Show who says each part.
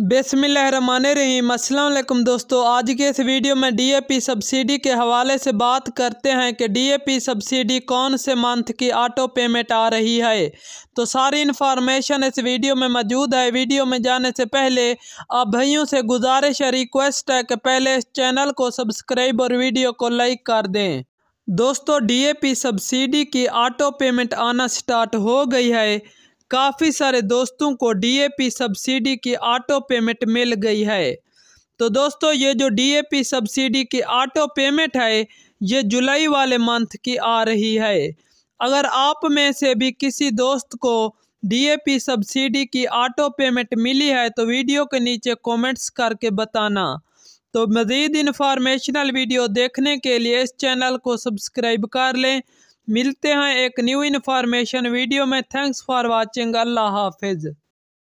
Speaker 1: रही अल्लाम दोस्तों आज के इस वीडियो में डीएपी सब्सिडी के हवाले से बात करते हैं कि डीएपी सब्सिडी कौन से मंथ की ऑटो पेमेंट आ रही है तो सारी इन्फॉर्मेशन इस वीडियो में मौजूद है वीडियो में जाने से पहले आप भाइयों से गुजारिश है रिक्वेस्ट है कि पहले इस चैनल को सब्सक्राइब और वीडियो को लाइक कर दें दोस्तों पी सब्सिडी की ऑटो पेमेंट आना स्टार्ट हो गई है काफ़ी सारे दोस्तों को डीएपी सब्सिडी की ऑटो पेमेंट मिल गई है तो दोस्तों ये जो डीएपी सब्सिडी की ऑटो पेमेंट है ये जुलाई वाले मंथ की आ रही है अगर आप में से भी किसी दोस्त को डीएपी सब्सिडी की ऑटो पेमेंट मिली है तो वीडियो के नीचे कमेंट्स करके बताना तो मज़ीद इन्फॉर्मेशनल वीडियो देखने के लिए इस चैनल को सब्सक्राइब कर लें मिलते हैं एक न्यू इन्फॉर्मेशन वीडियो में थैंक्स फॉर वॉचिंग अल्लाह हाफिज़